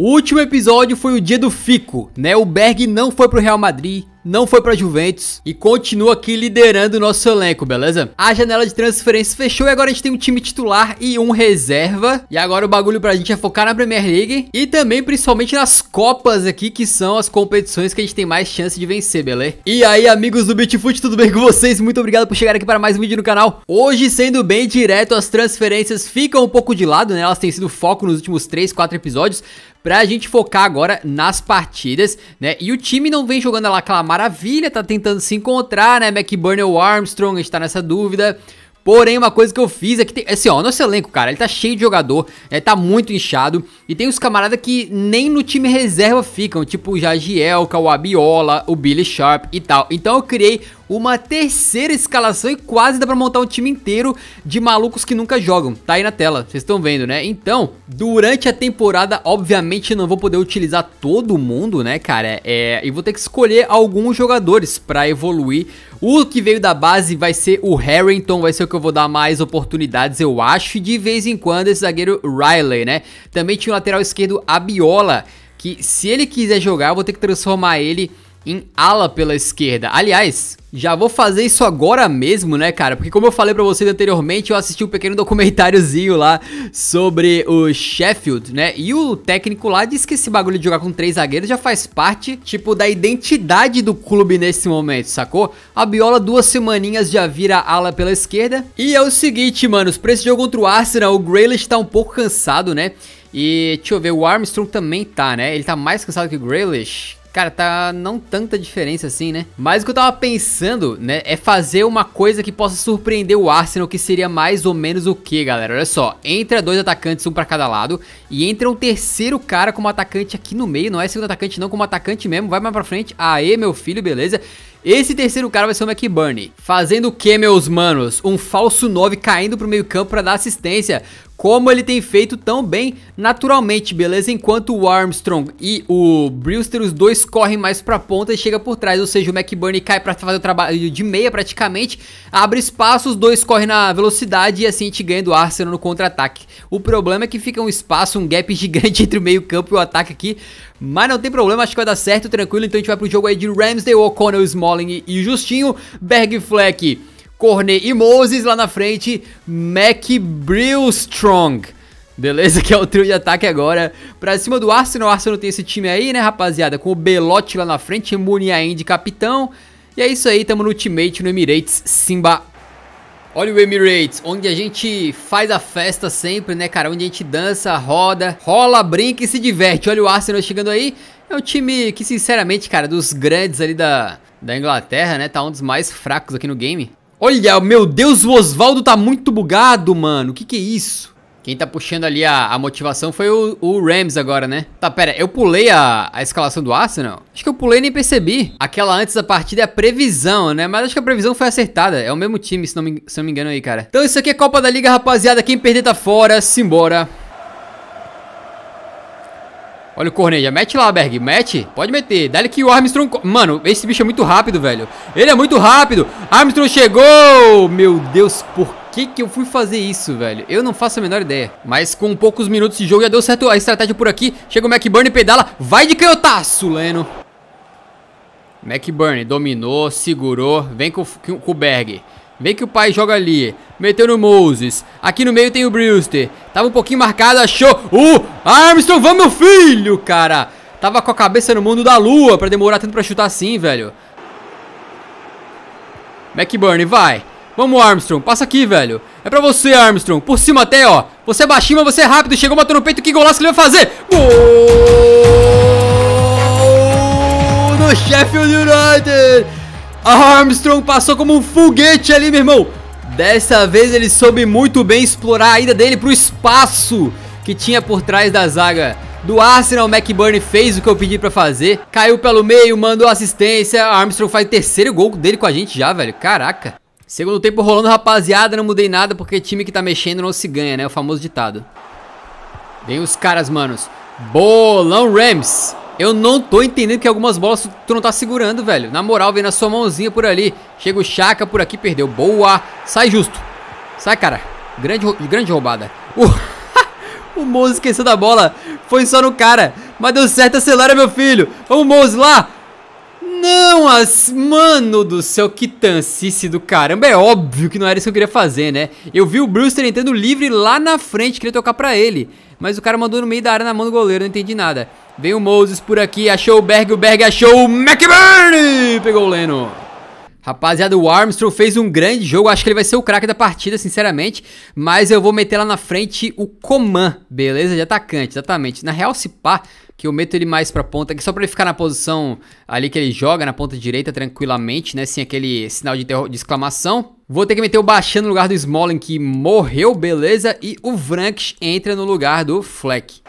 O último episódio foi o dia do Fico, né? O Berg não foi pro Real Madrid, não foi pra Juventus e continua aqui liderando o nosso elenco, beleza? A janela de transferência fechou e agora a gente tem um time titular e um reserva. E agora o bagulho pra gente é focar na Premier League e também principalmente nas Copas aqui, que são as competições que a gente tem mais chance de vencer, beleza? E aí, amigos do Bitfoot, tudo bem com vocês? Muito obrigado por chegar aqui para mais um vídeo no canal. Hoje, sendo bem direto, as transferências ficam um pouco de lado, né? Elas têm sido foco nos últimos 3, 4 episódios, pra gente focar agora nas partidas, né? E o time não vem jogando lá aquela maravilha, tá tentando se encontrar, né? McBurney ou Armstrong, a gente tá nessa dúvida. Porém, uma coisa que eu fiz aqui, é assim, ó, nosso elenco, cara, ele tá cheio de jogador, né, tá muito inchado, e tem os camaradas que nem no time reserva ficam, tipo o Jagielka, o Abiola, o Billy Sharp e tal. Então eu criei uma terceira escalação e quase dá pra montar um time inteiro de malucos que nunca jogam. Tá aí na tela, vocês estão vendo, né? Então, durante a temporada, obviamente não vou poder utilizar todo mundo, né, cara? É, e vou ter que escolher alguns jogadores pra evoluir. O que veio da base vai ser o Harrington, vai ser o que eu vou dar mais oportunidades, eu acho. E de vez em quando, esse zagueiro Riley, né? Também tinha o lateral esquerdo Abiola, que se ele quiser jogar, eu vou ter que transformar ele em ala pela esquerda. Aliás, já vou fazer isso agora mesmo, né, cara? Porque como eu falei para vocês anteriormente, eu assisti um pequeno documentáriozinho lá sobre o Sheffield, né? E o técnico lá disse que esse bagulho de jogar com três zagueiros já faz parte, tipo, da identidade do clube nesse momento, sacou? A Biola duas semaninhas já vira ala pela esquerda. E é o seguinte, manos, pra esse jogo contra o Arsenal, o Grealish tá um pouco cansado, né? E deixa eu ver, o Armstrong também tá, né? Ele tá mais cansado que o Grealish. Cara, tá não tanta diferença assim, né? Mas o que eu tava pensando, né, é fazer uma coisa que possa surpreender o Arsenal, que seria mais ou menos o que, galera? Olha só, entra dois atacantes, um para cada lado, e entra um terceiro cara como atacante aqui no meio, não é segundo atacante não, como atacante mesmo, vai mais pra frente, aê meu filho, beleza? Esse terceiro cara vai ser o McBurney. Fazendo o que, meus manos? Um falso 9 caindo pro meio campo para dar assistência como ele tem feito tão bem naturalmente, beleza? Enquanto o Armstrong e o Brewster, os dois correm mais pra ponta e chega por trás, ou seja, o McBurney cai pra fazer o trabalho de meia praticamente, abre espaço, os dois correm na velocidade e assim a gente ganha do Arsenal no contra-ataque. O problema é que fica um espaço, um gap gigante entre o meio campo e o ataque aqui, mas não tem problema, acho que vai dar certo, tranquilo, então a gente vai pro jogo aí de Ramsdale, O'Connell, Smalling e Justinho, Bergfleck. Cornet e Moses lá na frente, Mac Brillstrong. Beleza? Que é o trio de ataque agora. Pra cima do Arsenal. O Arsenal tem esse time aí, né, rapaziada? Com o Belotti lá na frente, Muniain de capitão. E é isso aí, tamo no Ultimate no Emirates Simba. Olha o Emirates, onde a gente faz a festa sempre, né, cara? Onde a gente dança, roda, rola, brinca e se diverte. Olha o Arsenal chegando aí. É um time que, sinceramente, cara, dos grandes ali da, da Inglaterra, né? Tá um dos mais fracos aqui no game. Olha, meu Deus, o Oswaldo tá muito bugado, mano. Que que é isso? Quem tá puxando ali a, a motivação foi o, o, Rams agora, né? Tá, pera, eu pulei a, a escalação do Arsenal? Acho que eu pulei e nem percebi. Aquela antes da partida é a previsão, né? Mas acho que a previsão foi acertada. É o mesmo time, se não me, se não me engano aí, cara. Então isso aqui é Copa da Liga, rapaziada. Quem perder tá fora, simbora. Olha o Corneja. Mete lá, Berg. Mete. Pode meter. Dá-lhe que o Armstrong... Mano, esse bicho é muito rápido, velho. Ele é muito rápido. Armstrong chegou. Meu Deus, por que que eu fui fazer isso, velho? Eu não faço a menor ideia. Mas com poucos minutos de jogo já deu certo a estratégia por aqui. Chega o McBurney, pedala. Vai de canhotaço, Leno. McBurney dominou, segurou. Vem com, com o Berg. Vê que o pai joga ali. Meteu no Moses. Aqui no meio tem o Brewster. Tava um pouquinho marcado, achou. Uh! Armstrong, vamos, meu filho, cara. Tava com a cabeça no mundo da lua para demorar tanto para chutar assim, velho. McBurney, vai. Vamos, Armstrong. Passa aqui, velho. É pra você, Armstrong. Por cima até, ó. Você é baixinho, mas você é rápido. Chegou, bateu no peito. Que golaço que ele vai fazer? Gol! Do Sheffield United! Armstrong passou como um foguete ali, meu irmão. Dessa vez ele soube muito bem explorar a ida dele para o espaço que tinha por trás da zaga. Do Arsenal, McBurney fez o que eu pedi para fazer. Caiu pelo meio, mandou assistência. Armstrong faz o terceiro gol dele com a gente já, velho. Caraca. Segundo tempo rolando, rapaziada. Não mudei nada porque time que tá mexendo não se ganha, né? O famoso ditado. Vem os caras, manos. Bolão Rams. Eu não tô entendendo que algumas bolas tu não tá segurando, velho. Na moral, vem na sua mãozinha por ali. Chega o Chaka por aqui, perdeu. Boa. Sai justo. Sai, cara. Grande, grande roubada. O, o esqueceu da bola. Foi só no cara. Mas deu certo, acelera, meu filho. Vamos, Moze lá. Não, as... mano do céu, que tancice do caramba. É óbvio que não era isso que eu queria fazer, né? Eu vi o Brewster entrando livre lá na frente, queria tocar pra ele. Mas o cara mandou no meio da área na mão do goleiro, não entendi nada. Vem o Moses por aqui, achou o Berg, o Berg achou o McBurney! Pegou o Leno. Rapaziada, o Armstrong fez um grande jogo, acho que ele vai ser o craque da partida, sinceramente, mas eu vou meter lá na frente o Coman, beleza? De atacante, exatamente. Na real, se pá, que eu meto ele mais pra ponta, que só pra ele ficar na posição ali que ele joga, na ponta direita, tranquilamente, né? Sem aquele sinal de, de exclamação. Vou ter que meter o Bachan no lugar do Smolin, que morreu, beleza. E o Vranks entra no lugar do Fleck.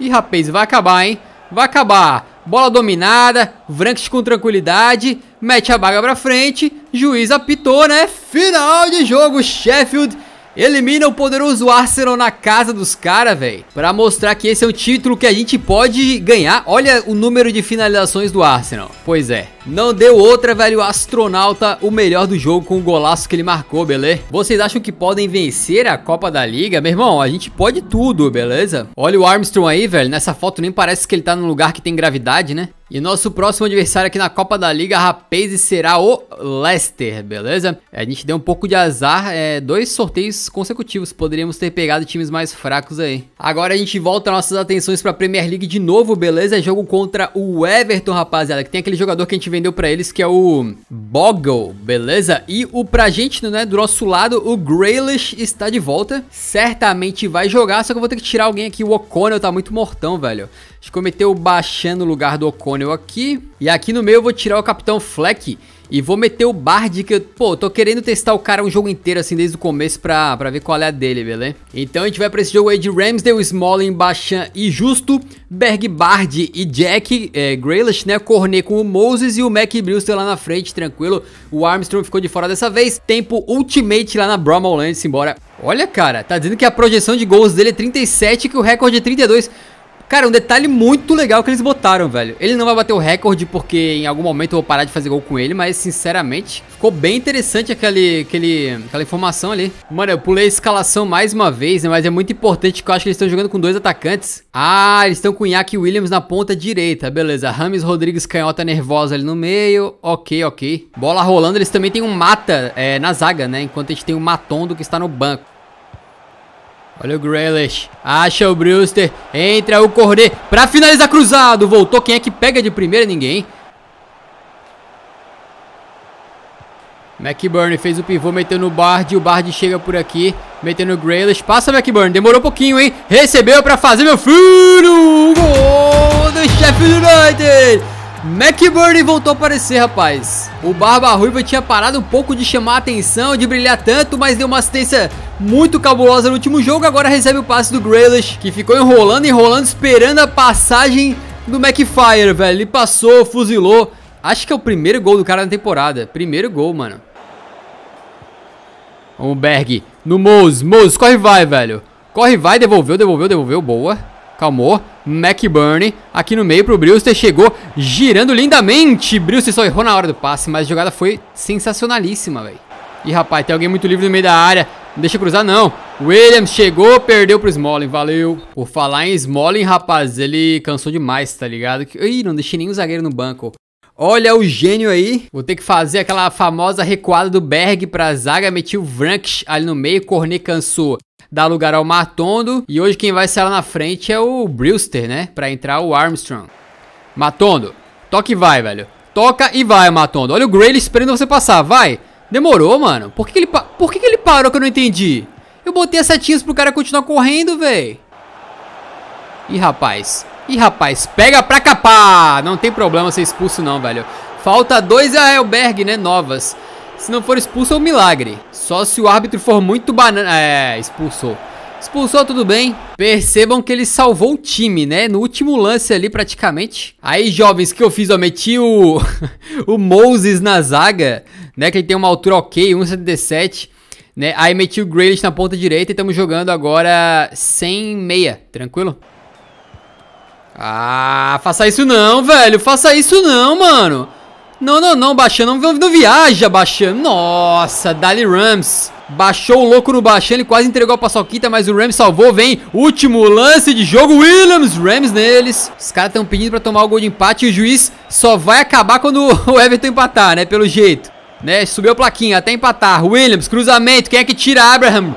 Ih, rapaz, vai acabar, hein? Vai acabar. Bola dominada, Vranks com tranquilidade, mete a baga pra frente, juiz apitou, né? Final de jogo, Sheffield Elimina o poderoso Arsenal na casa dos caras, velho. Pra mostrar que esse é um título que a gente pode ganhar. Olha o número de finalizações do Arsenal. Pois é. Não deu outra, velho. O astronauta, o melhor do jogo com o golaço que ele marcou, beleza? Vocês acham que podem vencer a Copa da Liga? Meu irmão, a gente pode tudo, beleza? Olha o Armstrong aí, velho. Nessa foto nem parece que ele tá num lugar que tem gravidade, né? E nosso próximo adversário aqui na Copa da Liga, rapaz, será o Leicester, beleza? A gente deu um pouco de azar, é, dois sorteios consecutivos, poderíamos ter pegado times mais fracos aí. Agora a gente volta nossas atenções para a Premier League de novo, beleza? Jogo contra o Everton, rapaziada, que tem aquele jogador que a gente vendeu para eles, que é o Bogle, beleza? E o pra gente, né, do nosso lado, o Grealish está de volta, certamente vai jogar, só que eu vou ter que tirar alguém aqui, o O'Connell tá muito mortão, velho. Acho que eu meter o Bachan no lugar do O'Connell aqui. E aqui no meio eu vou tirar o Capitão Fleck. E vou meter o Bard, que eu, pô, tô querendo testar o cara um jogo inteiro, assim, desde o começo pra, pra ver qual é a dele, beleza? Então a gente vai pra esse jogo aí de Ramsdale, Smalling, Bachan e Justo, Berg, Bard e Jack, é, né, Cornet com o Moses e o Mac Brewster lá na frente, tranquilo. O Armstrong ficou de fora dessa vez, tempo Ultimate lá na Bromwell Lance, embora. Olha, cara, tá dizendo que a projeção de gols dele é 37, que o recorde é 32... Cara, um detalhe muito legal que eles botaram, velho. Ele não vai bater o recorde porque em algum momento eu vou parar de fazer gol com ele, mas sinceramente, ficou bem interessante aquele, aquele, aquela informação ali. Mano, eu pulei a escalação mais uma vez, né, mas é muito importante que eu acho que eles estão jogando com dois atacantes. Ah, eles estão com o Iñaki Williams na ponta direita, beleza. Rames Rodrigues, canhota nervosa ali no meio, ok, ok. Bola rolando, eles também têm um Mata é, na zaga, né, enquanto a gente tem o um Matondo que está no banco. Olha o Grealish. Acha o Brewster. Entra o Cornet pra finalizar cruzado. Voltou. Quem é que pega de primeira? Ninguém. McBurney fez o pivô, meteu no Bard, o Bard chega por aqui, meteu no Grealish, passa McBurney, demorou um pouquinho, hein? Recebeu pra fazer meu filho! Gol do Sheffield United! McBurney voltou a aparecer, rapaz. O Barba Ruiva tinha parado um pouco de chamar a atenção, de brilhar tanto, mas deu uma assistência muito cabulosa no último jogo. Agora recebe o passe do Graylish, que ficou enrolando, enrolando, esperando a passagem do McFire, velho. Ele passou, fuzilou. Acho que é o primeiro gol do cara na temporada. Primeiro gol, mano. Vamos, Berg. No Moose. Moose, corre e vai, velho. Corre e vai, devolveu, devolveu, devolveu. Boa. Calmou. McBurney aqui no meio pro Brewster. Chegou girando lindamente. Brewster só errou na hora do passe, mas a jogada foi sensacionalíssima, velho. Ih, rapaz, tem alguém muito livre no meio da área. Não deixa cruzar, não. Williams chegou, perdeu pro Smalling, valeu. Por falar em Smalling, rapaz, ele cansou demais, tá ligado? Ih, não deixei nenhum zagueiro no banco. Olha o gênio aí. Vou ter que fazer aquela famosa recuada do Berg pra zaga. Meti o Vranks ali no meio. Cornet cansou dá lugar ao Matondo. E hoje quem vai sair lá na frente é o Brewster, né? Pra entrar o Armstrong. Matondo, toca e vai, velho. Toca e vai, Matondo. Olha o Grayley esperando você passar, vai. Demorou, mano. Por que, ele, Por que, que ele parou que eu não entendi? Eu botei as setinhas pro cara continuar correndo, velho. Ih, rapaz. Ih, rapaz. Pega pra capar. Não tem problema ser expulso não, velho. Falta dois a Helberg, né? Novas. Se não for expulso é um milagre. Só se o árbitro for muito banana... É, expulsou. Expulsou, tudo bem. Percebam que ele salvou o time, né? No último lance ali, praticamente. Aí, jovens, que eu fiz? Eu meti o, o Moses na zaga, né? Que ele tem uma altura ok, 1,77. Né? Aí meti o Grealish na ponta direita e estamos jogando agora sem meia, tranquilo? Ah, faça isso não, velho. Faça isso não, mano. Não, não, não, Baixan, não, não viaja, Baixan. Nossa, Dali Rams. Baixou o louco no Baixan, ele quase entregou a paçoquita, mas o Rams salvou, vem. Último lance de jogo, Williams, Rams neles. Os caras estão pedindo para tomar o gol de empate e o juiz só vai acabar quando o Everton empatar, né, pelo jeito. Né, subiu a plaquinha até empatar. Williams, cruzamento, quem é que tira? Abraham.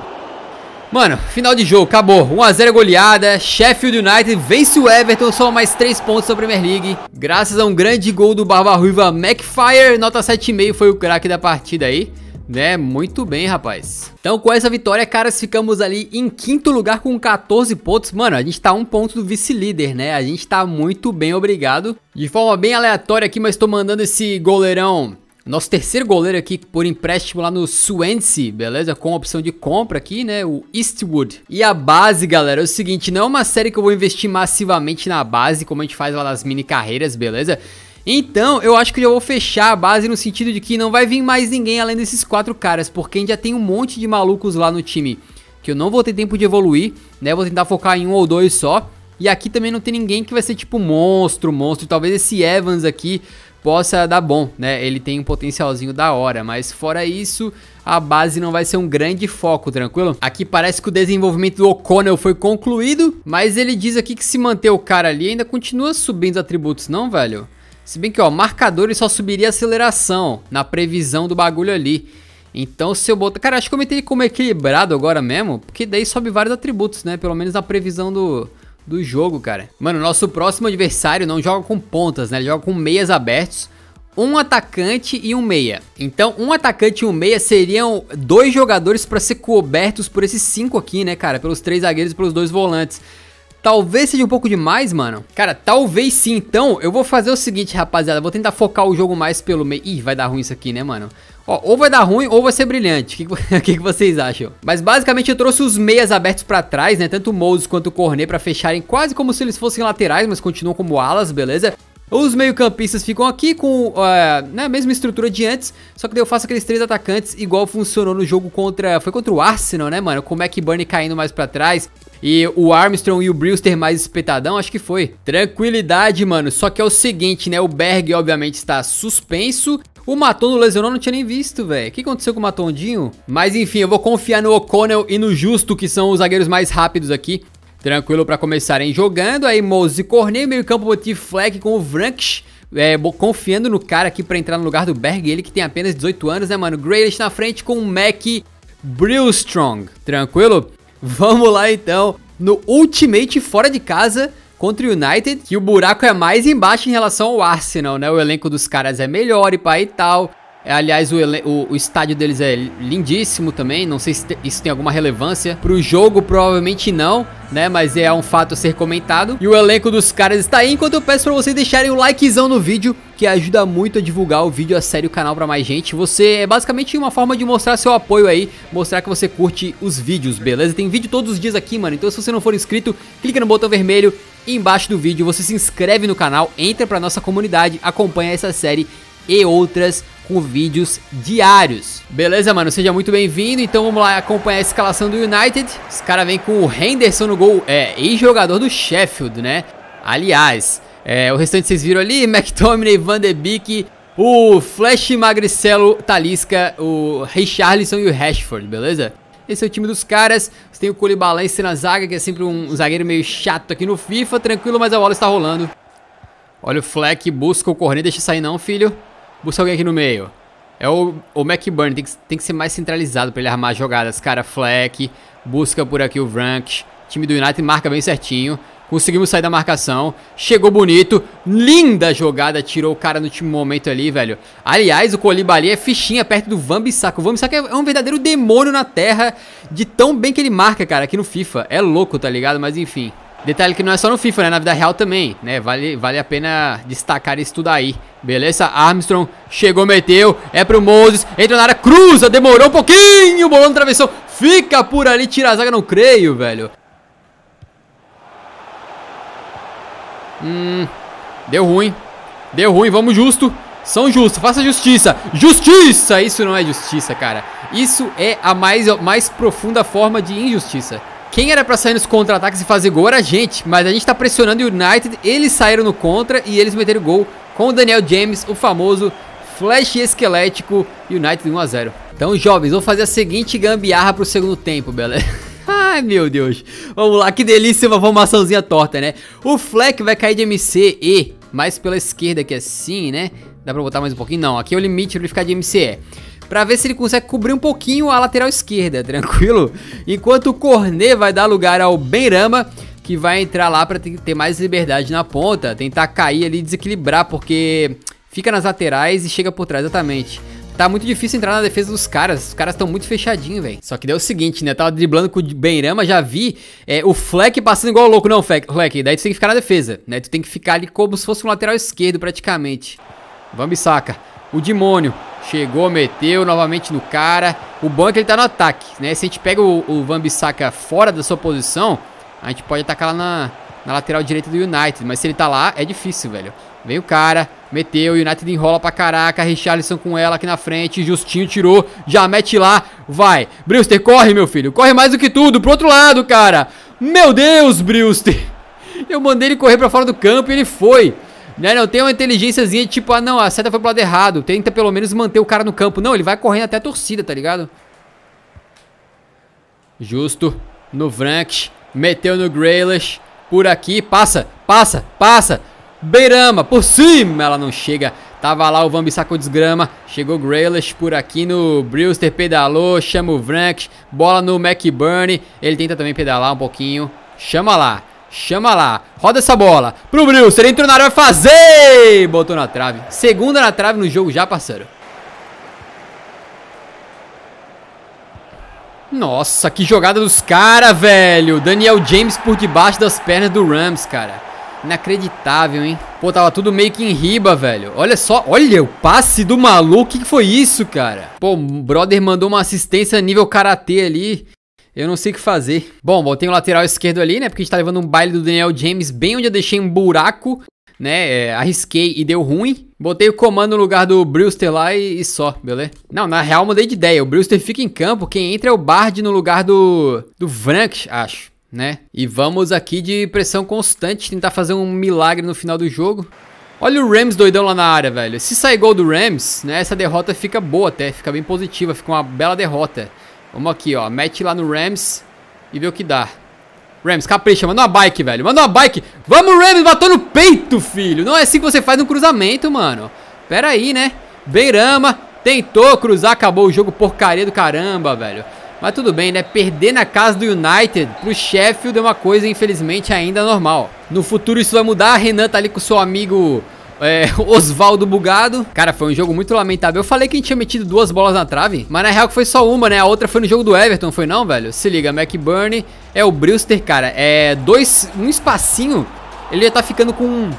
Mano, final de jogo, acabou. 1x0 é goleada. Sheffield United vence o Everton, só mais 3 pontos na Premier League. Graças a um grande gol do Barba Ruiva McFire, nota 7,5 foi o craque da partida aí. Né, muito bem, rapaz. Então, com essa vitória, caras, ficamos ali em quinto lugar com 14 pontos. Mano, a gente tá um ponto do vice-líder, né? A gente tá muito bem, obrigado. De forma bem aleatória aqui, mas tô mandando esse goleirão nosso terceiro goleiro aqui por empréstimo lá no Swansea, beleza? Com opção de compra aqui, né? O Eastwood. E a base, galera, é o seguinte, não é uma série que eu vou investir massivamente na base, como a gente faz lá nas mini carreiras, beleza? Então, eu acho que eu já vou fechar a base no sentido de que não vai vir mais ninguém além desses quatro caras, porque a gente já tem um monte de malucos lá no time que eu não vou ter tempo de evoluir, né? Vou tentar focar em um ou dois só. E aqui também não tem ninguém que vai ser tipo monstro, monstro. Talvez esse Evans aqui possa dar bom, né? Ele tem um potencialzinho da hora, mas fora isso, a base não vai ser um grande foco, tranquilo? Aqui parece que o desenvolvimento do O'Connell foi concluído, mas ele diz aqui que se manter o cara ali, ainda continua subindo os atributos, não, velho? Se bem que, ó, e só subiria aceleração na previsão do bagulho ali. Então, se eu botar... Cara, acho que eu meti como equilibrado agora mesmo, porque daí sobe vários atributos, né? Pelo menos na previsão do do jogo, cara. Mano, nosso próximo adversário não joga com pontas, né? Ele joga com meias abertos um atacante e um meia. Então, um atacante e um meia seriam dois jogadores para ser cobertos por esses cinco aqui, né, cara? Pelos três zagueiros e pelos dois volantes. Talvez seja um pouco demais, mano. Cara, talvez sim. Então, eu vou fazer o seguinte, rapaziada. Vou tentar focar o jogo mais pelo meio. Ih, vai dar ruim isso aqui, né, mano? Ó, ou vai dar ruim ou vai ser brilhante. O que, que, que, vocês acham? Mas basicamente eu trouxe os meias abertos pra trás, né? Tanto o Moses quanto o Cornet pra fecharem quase como se eles fossem laterais, mas continuam como alas, beleza? Os meio-campistas ficam aqui com é, né, a mesma estrutura de antes, só que daí eu faço aqueles três atacantes igual funcionou no jogo contra... Foi contra o Arsenal, né, mano? Com o McBurney é caindo mais pra trás, e o Armstrong e o Brewster mais espetadão, acho que foi. Tranquilidade, mano. Só que é o seguinte, né? O Berg, obviamente, está suspenso. O Matondo lesionou, não tinha nem visto, velho. O que aconteceu com o Matondinho? Mas enfim, eu vou confiar no O'Connell e no Justo, que são os zagueiros mais rápidos aqui. Tranquilo para começarem jogando. Aí Mose Corneio, meio campo Motif flag com o Vranks. É, confiando no cara aqui para entrar no lugar do Berg. Ele que tem apenas 18 anos, né, mano? Grealish na frente com o Mac Brillstrong. Tranquilo? Vamos lá, então. No Ultimate fora de casa contra o United, que o buraco é mais embaixo em relação ao Arsenal, né? O elenco dos caras é melhor e pá e tal. É, aliás, o, o, o, estádio deles é lindíssimo também. Não sei se te, isso tem alguma relevância. Pro jogo, provavelmente não, né? Mas é um fato a ser comentado. E o elenco dos caras está aí. Enquanto eu peço pra vocês deixarem o likezão no vídeo, que ajuda muito a divulgar o vídeo a e o canal pra mais gente. Você é basicamente uma forma de mostrar seu apoio aí, mostrar que você curte os vídeos, beleza? Tem vídeo todos os dias aqui, mano. Então, se você não for inscrito, clica no botão vermelho embaixo do vídeo. Você se inscreve no canal, entra pra nossa comunidade, acompanha essa série e outras com vídeos diários. Beleza, mano? Seja muito bem-vindo. Então vamos lá acompanhar a escalação do United. Os caras vêm com o Henderson no gol. É, ex-jogador do Sheffield, né? Aliás, é, o restante vocês viram ali. McTominay, Van de Beek, o Flash Magricelo, Talisca, o Richarlison e o Rashford, beleza? Esse é o time dos caras. Você tem o Colibalense na zaga, que é sempre um zagueiro meio chato aqui no FIFA. Tranquilo, mas a bola está rolando. Olha o Fleck, busca o corner, deixa sair não, filho. Busca alguém aqui no meio. É o, o McBurn, tem que, tem que ser mais centralizado pra ele armar jogadas. Cara, Fleck, busca por aqui o Vrank. Time do United marca bem certinho. Conseguimos sair da marcação. Chegou bonito. Linda jogada. Tirou o cara no último momento ali, velho. Aliás, o Colibali é fichinha perto do Van Bissaka. O Van é um verdadeiro demônio na terra. De tão bem que ele marca, cara, aqui no FIFA. É louco, tá ligado? Mas enfim. Detalhe que não é só no FIFA, né? Na vida real também, né? Vale, vale a pena destacar isso tudo aí. Beleza? Armstrong chegou, meteu. É pro Moses. Entra na área, cruza, demorou um pouquinho. Bolão travessão. Fica por ali, tira a zaga, não creio, velho. Hum, deu ruim. Deu ruim, vamos justo. São justos, faça justiça. Justiça! Isso não é justiça, cara. Isso é a mais, mais profunda forma de injustiça. Quem era para sair nos contra-ataques e fazer gol era a gente, mas a gente tá pressionando o United, eles saíram no contra e eles meteram gol com o Daniel James, o famoso flash esquelético, United 1x0. Então, jovens, vou fazer a seguinte gambiarra pro segundo tempo, beleza? Ai, meu Deus. Vamos lá, que delícia uma formaçãozinha torta, né? O Fleck vai cair de MC e mais pela esquerda aqui assim, é né? Dá pra botar mais um pouquinho? Não, aqui é o limite pra ele ficar de MCE para ver se ele consegue cobrir um pouquinho a lateral esquerda, tranquilo? Enquanto o Cornet vai dar lugar ao Benrama, que vai entrar lá para ter mais liberdade na ponta, tentar cair ali e desequilibrar, porque fica nas laterais e chega por trás exatamente. Tá muito difícil entrar na defesa dos caras. Os caras estão muito fechadinhos, velho. Só que deu é o seguinte, né? Eu tava driblando com o Benrama, já vi é, o Fleck passando igual louco. Não, Fleck, daí tu tem que ficar na defesa, né? Tu tem que ficar ali como se fosse um lateral esquerdo, praticamente. Vamos, saca. O Demônio. Chegou, meteu novamente no cara. O Bunker ele tá no ataque, né? Se a gente pega o, o Van Bissaka fora da sua posição, a gente pode atacar lá na, na lateral direita do United. Mas se ele tá lá, é difícil, velho. Vem o cara, meteu, o United enrola pra caraca, Richarlison com ela aqui na frente, Justinho tirou, já mete lá, vai. Brewster, corre, meu filho, corre mais do que tudo, pro outro lado, cara. Meu Deus, Brewster. Eu mandei ele correr pra fora do campo e ele foi. Não, né, não tem uma inteligênciazinha tipo, ah não, a seta foi pro lado errado. Tenta pelo menos manter o cara no campo. Não, ele vai correndo até a torcida, tá ligado? Justo. No Vrank. Meteu no Graylish. Por aqui. Passa, passa, passa. Beirama, por cima. Ela não chega. Tava lá o Van sacou com desgrama. Chegou Graylish por aqui no Brewster. Pedalou. Chama o Vrank. Bola no McBurney. Ele tenta também pedalar um pouquinho. Chama lá. Chama lá, roda essa bola pro ele entrou na área, vai fazer! Botou na trave, segunda na trave no jogo já, parceiro. Nossa, que jogada dos caras, velho! Daniel James por debaixo das pernas do Rams, cara. Inacreditável, hein? Pô, tava tudo meio que em riba, velho. Olha só, olha o passe do maluco. O que, que foi isso, cara? Pô, o brother mandou uma assistência nível karatê ali. Eu não sei o que fazer. Bom, botei o lateral esquerdo ali, né? Porque a gente tá levando um baile do Daniel James bem onde eu deixei um buraco, né? É, arrisquei e deu ruim. Botei o comando no lugar do Brewster lá e, e só, beleza? Não, na real mudei de ideia. O Brewster fica em campo, quem entra é o Bard no lugar do, do Frank, acho, né? E vamos aqui de pressão constante, tentar fazer um milagre no final do jogo. Olha o Rams doidão lá na área, velho. Se sair gol do Rams, né, essa derrota fica boa até, fica bem positiva, fica uma bela derrota. Vamos aqui, ó. Mete lá no Rams e vê o que dá. Rams, capricha. Manda uma bike, velho. Manda uma bike. Vamos, Rams. Matou no peito, filho. Não é assim que você faz um cruzamento, mano. Pera aí, né? Beirama. Tentou cruzar. Acabou o jogo. Porcaria do caramba, velho. Mas tudo bem, né? Perder na casa do United pro Sheffield é uma coisa, infelizmente, ainda normal. No futuro isso vai mudar. Renan tá ali com seu amigo é, Osvaldo Bugado. Cara, foi um jogo muito lamentável. Eu falei que a gente tinha metido duas bolas na trave, mas na real que foi só uma, né? A outra foi no jogo do Everton, foi não, velho? Se liga, McBurney é o Brewster, cara. É dois, um espacinho, ele já tá ficando com,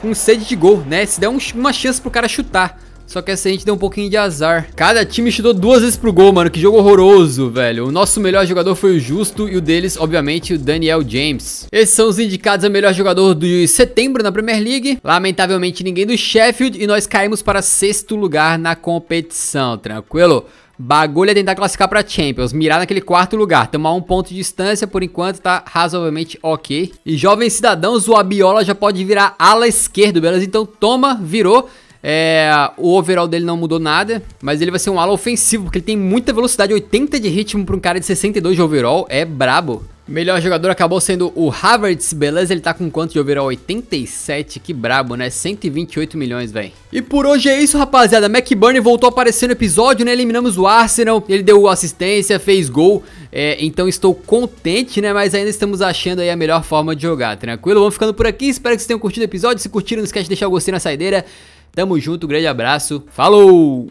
com sede de gol, né? Se der um, uma chance pro cara chutar. Só que essa a gente deu um pouquinho de azar. Cada time chutou duas vezes pro gol, mano. Que jogo horroroso, velho. O nosso melhor jogador foi o Justo e o deles, obviamente, o Daniel James. Esses são os indicados a melhor jogador de setembro na Premier League. Lamentavelmente, ninguém do Sheffield e nós caímos para sexto lugar na competição, tranquilo? Bagulho é tentar classificar pra Champions, mirar naquele quarto lugar, tomar um ponto de distância, por enquanto tá razoavelmente ok. E jovens cidadãos, o Abiola já pode virar ala esquerda, beleza? Então toma, virou. É, o overall dele não mudou nada, mas ele vai ser um ala ofensivo, porque ele tem muita velocidade, 80 de ritmo para um cara de 62 de overall, é brabo. Melhor jogador acabou sendo o Havertz, beleza? Ele tá com quanto de overall? 87, que brabo, né? 128 milhões, velho. E por hoje é isso, rapaziada. McBurney voltou a aparecer no episódio, né? Eliminamos o Arsenal, ele deu assistência, fez gol. É, então estou contente, né? Mas ainda estamos achando aí a melhor forma de jogar, tranquilo? Vamos ficando por aqui, espero que vocês tenham curtido o episódio. Se curtiram, não esquece de deixar o gostei na saideira. Tamo junto, grande abraço. Falou!